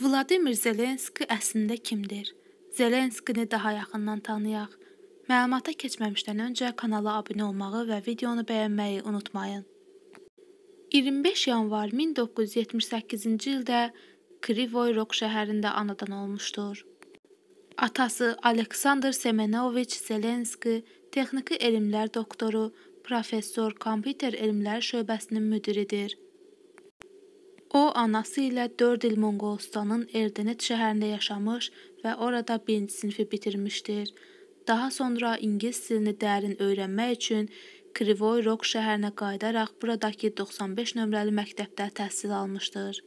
Vladimir Zelenski əslində kimdir? Zelenskini daha yaxından tanıyaq. Məlumata keçməmişdən öncə kanala abunə olmağı və videonu bəyənməyi unutmayın. 25 yanvar 1978-ci ildə Krivoy Rok şəhərində anadan olmuşdur. Atası Aleksandr Semenoviç Zelenski texniki elmlər doktoru, professor, kompüter elmləri şöbəsinin müdiridir. O, anası ilə 4 il Monqolistanın Erdenet şəhərində yaşamış və orada birinci sinifi bitirmişdir. Daha sonra ingilis dilini dərin öyrənmək üçün Krivoy Roq şəhərinə qayıdaraq buradakı 95 nömrəli məktəbdə təhsil almışdır.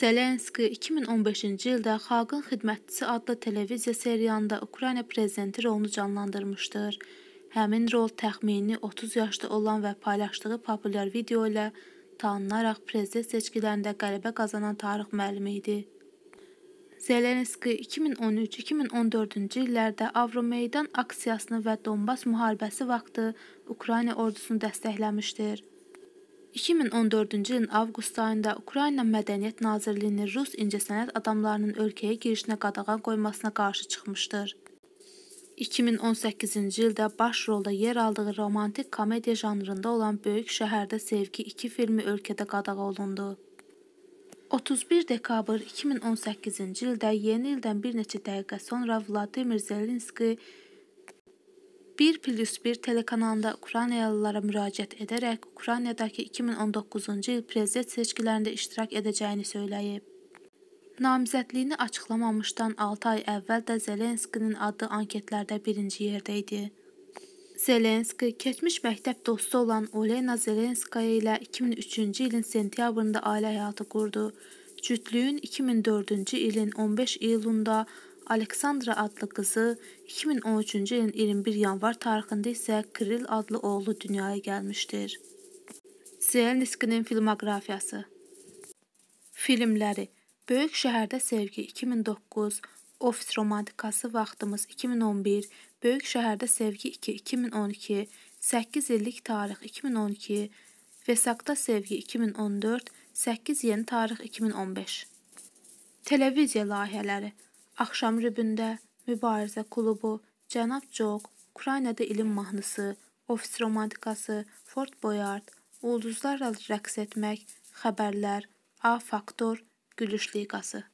Zelenski 2015-ci ildə Xalqın Xidmətçisi adlı televiziya serialında Ukrayna prezidenti rolunu canlandırmışdır. Həmin rol təxmini 30 yaşda olan və paylaşdığı populyar video ilə tanınaraq prezident seçkilərində qələbə qazanan Tarix müəllim idi. Zelenski 2013-2014-cü illərdə Avromeydan aksiyasını və Donbas müharibəsi vaxtı Ukrayna ordusunu dəstəkləmişdir. 2014-cü ilin avqust ayında Ukrayna Mədəniyyət Nazirliyinin rus incəsənət adamlarının ölkəyə girişinə qadağan qoymasına qarşı çıxmışdır. 2018-ci ildə baş rolda yer aldığı romantik komediya janrında olan Böyük Şəhərdə Sevgi 2 filmi ölkədə qadağa olundu. 31 dekabr 2018-ci ildə yeni ildən bir neçə dəqiqə sonra Vladimir Zelenski 1 plus 1 telekanalında Ukraynalılara müraciət edərək Ukraynadakı 2019-cu il prezident seçkilərində iştirak edəcəyini söyləyib. Namizədliyini açıqlamamışdan 6 ay əvvəl də Zelenskinin adı anketlərdə birinci yerdə idi. Zelenski keçmiş məktəb dostu olan Olena Zelenskaya ilə 2003-cü ilin sentyabrında ailə həyatı qurdu. Cütlüyün 2004-cü ilin 15 iyulunda Aleksandra adlı qızı, 2013-cü ilin 21 yanvar tarixində isə Kiril adlı oğlu dünyaya gəlmişdir. Zelenskinin filmoqrafiyası Filmləri Böyük şəhərdə sevgi 2009, ofis romantikası vaxtımız 2011, böyük şəhərdə sevgi 2 2012, 8 illik tarix 2012, Vesaqda sevgi 2014, 8 yeni tarix 2015. Televiziya layihələri: Axşam rübündə, Mübarizə klubu, Cənab Joq, Ukraynada ilin mahnısı, Ofis romantikası, Fort Boyard, Ulduzlarla rəqs etmək, Xəbərlər, A faktor Gülüş Liqası.